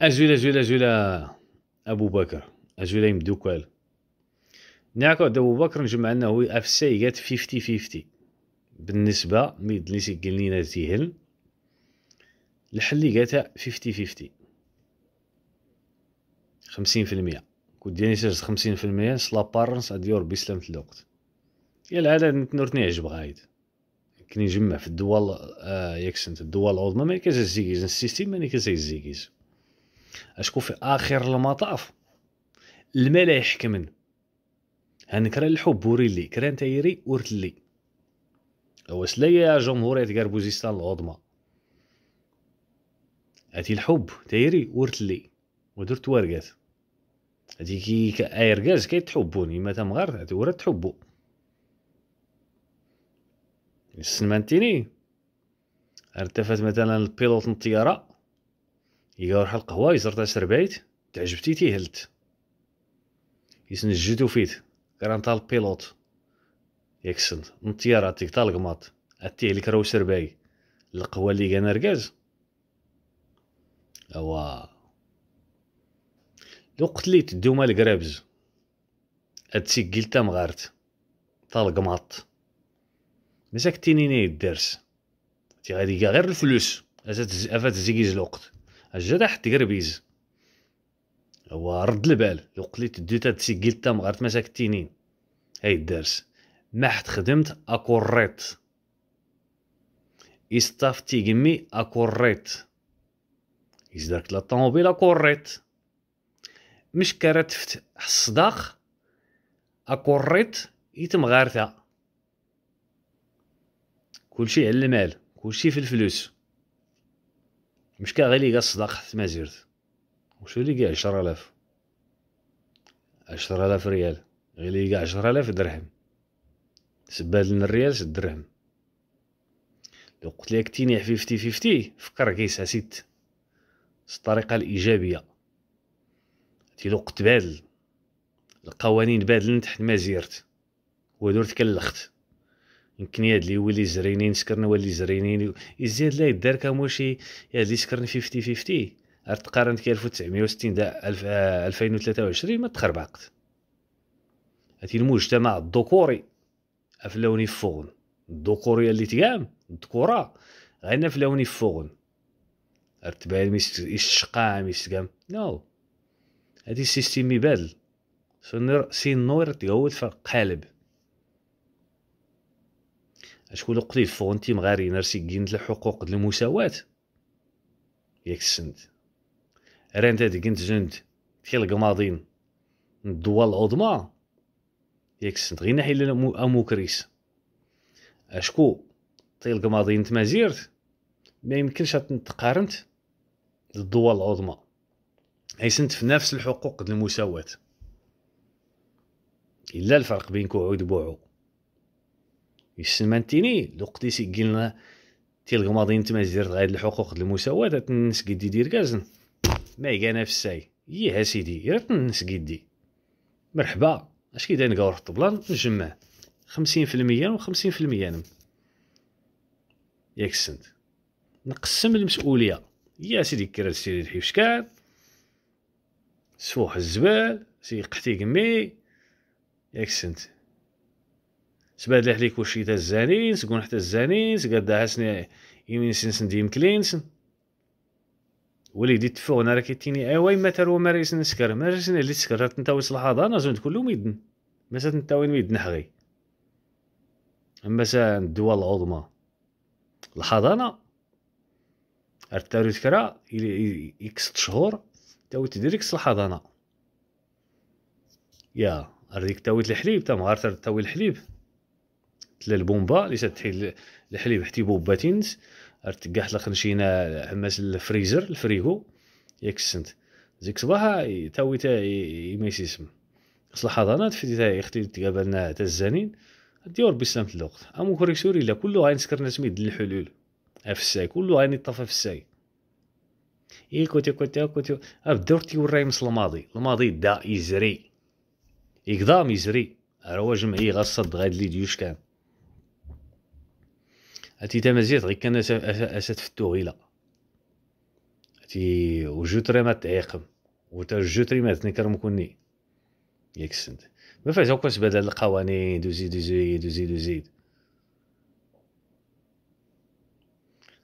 اجل اجل اجل ابو بكر اجل يمدو كال نعقد ابو بكر نجمع انه هو اف سي جات 50 50 بالنسبه ميد لي اللي لينا زيهل الحل جاتها 50 50 50% في المية كنت ديالي سجلت خمسين سلا بارنس اديور بيسلام سلامت الوقت يا العادة نتنورتني عجب غايد كني نجمع في الدول آه ياك الدول العظمى ما كازا الزيكيز السيستيم ما كازا الزيكيز اشكون في اخر المطاف الماء لا يحكمن هنكرا الحب وريلي كران تايري ورتلي واش لا يا جمهورية كاربوزيستان العظمى هاتي الحب تايري ورتلي ودرت ورقات هادي كي كي تحبوني ما تمغار هادي ورا تحبو سمعتيني ارتفت مثلا البيلوت الطياره هي روح القهوة يزرت سربايت تعجبتي تيهلت يسنجدو فيت كرانطال بيلوت يكسن نطيارة تيك طالقماط اتيه لك رو سرباي القهوة اللي كان ركاز اوا الوقت اللي تدو مال قرابز قلتا مغارت غارت طالقماط مساك تينيني الدرس تي غادي غير الفلوس افات الزيكيز الوقت الجرح تقربيز هو رد البال لو ديت هاد تسجلت تا مغارت مساك التنين هاي الدرس ما حد خدمت اكوريت استاف تيجمي اكوريت يزدرك لا طوموبيل اكوريت مش كرتفت الصداق اكوريت يتم غارثة كلشي على المال كلشي في الفلوس مش كاع غير لي الصداق حتى ما زرت وشو لي كاع 10000 10000 ريال غير لي كاع 10000 درهم سبال لنا الريال سد درهم لو قلت لك تينيح فيفتي فيفتي فكر كيسع ست الطريقه الايجابيه تيلوق تبادل القوانين بادلن تحت ما زيرت ودرت كلخت يمكن اللي يولي زرينين سكرنا ولي زرينين يزيد لا يدار كاموشي ياد لي سكرنا 50 50 عرفت تقارن كي 1960 دا 2023 آه، ما تخربقت هاتي المجتمع الذكوري افلوني فوغن الذكوريه اللي تيام الذكوره غير فلوني فوغن عرفت باين يشقام يستقام نو هاتي هادي السيستيم يبادل سي النور تيغوت في القالب اشكون شكون قريب فونتي مغاري نرسي قينت الحقوق المساواة ياك السند رانت هادي قنت جند تيل القماضين الدول العظمى ياك السند غير ناحية اموكريس اشكو تيل القماضين تمازيرت ما يمكنش تقارنت الدول العظمى سنت في نفس الحقوق المساواة إلا الفرق بين كوعود وبوعو يسلمان تيني لو قديسي قلنا انت ما تمازير غير الحقوق المساواة تنس دي دير كازن ما يقانا في الساي يا سيدي يا تنسقي دي مرحبا اش كي نقاو قاور الطبلان نجمع خمسين في المية و خمسين في المية نم ياك السند نقسم المسؤولية يا سيدي كرا سيدي الحيف شكان سوح الزبال سي قحتي قمي ياك السند سبادلح ليك واش تا الزانين سكون حتى الزانين سكادا حسني يمين سنسن ديم كلينسن وليدي تفو انا راه كيتيني اي ما تروا وما ريسن نسكر ما ريسن اللي تسكر تنتاوي صلاح انا زون كلو ميدن ما تنتاوي ميدن حغي اما سا الدول العظمى الحضانه ارتارو تكرا اكس شهور تاوي اكس الحضانه يا رديك تاويت الحليب تا مغار تاوي الحليب تلا البومبا اللي تتحي الحليب حتيبو باتينس ارت كاع خنشينا حماس الفريزر الفريغو ياك السنت زيك صباحا تاوي تا يميسي اسم خص الحضانات في تا يختي تقابلنا تا الزانين دي ربي الوقت امو كوريكسوري لا كله غينسكرنا سميد الحلول اف الساي كله غينطفى في الساي اي كوتي كوتي كوتي الدور تيوري مس الماضي الماضي دا يزري يقدام يزري راه جمعي اي غصد غاد لي ديوش كان هاتي تا مزيت غي كان اسات في التوغيله هاتي جو تري ما تعيقم تا جو تري ما تنكر مكوني ياك السند ما فاش هكا تبدل القوانين زيد دوزي زيد دوزي زيد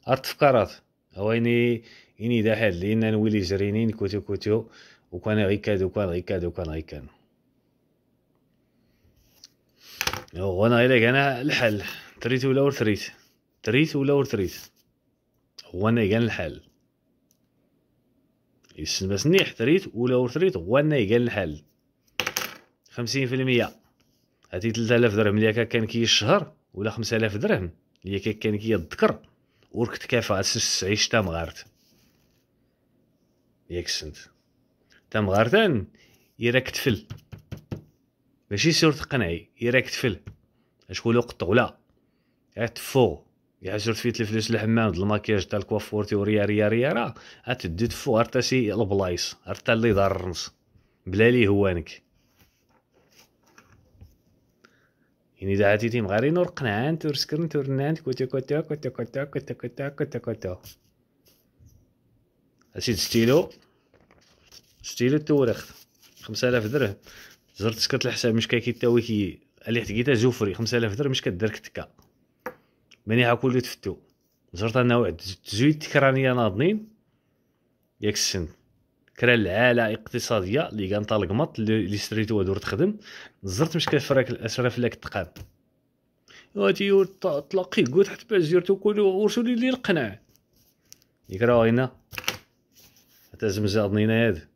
عرفت فكرات هو اني اني دا حد لان نولي جرينين كوتو كوتو وكان غي كاد وكان غي كاد وكان غي كان وانا غير انا الحل تريت ولا ورثريت تريث ولا ورثريث هو نيجان الحال يسن بس نيح تريث ولا ورثريث هو نيجان الحال خمسين في المية هاتي ثلاثة آلاف درهم ليا كان كي الشهر ولا خمسة آلاف درهم ليا كان كي الذكر وركت كافة عسس عيش تا مغارت ياك سنت تا مغارتان يراك تفل ماشي سيرت قنعي يراك تفل لو قطو لا تفو يا جرت فيت الفلوس الحمام الماكياج تاع الكوافور وريا ريا ريا راه تدي تفو حتى شي البلايص حتى اللي دار الرمس بلا ليه هوانك يعني إذا عاديتي مغاري نور قنعان تور سكرن تور نان كوتا كوتا كوتا كوتا كوتا كوتا كوتا كوتا أسيد ستيلو ستيلو التوريخ خمسة آلاف درهم زرت سكرت الحساب مش كاكي تاوي كي اللي حتقيتها جوفري خمسة آلاف درهم مش كدير كتكا ماني ها كلو تفتو زرت انا واحد تزويد تكرانيه ناضنين ياك السن كرا العالة اقتصادية اللي كانت القمط اللي سريتو دور تخدم زرت مش فراك الاشرف لك تقام واتي تلاقي قلت حتى باش زيرتو كلو ورسولي لي القناع يكراو هنا تازم ناضنين هذا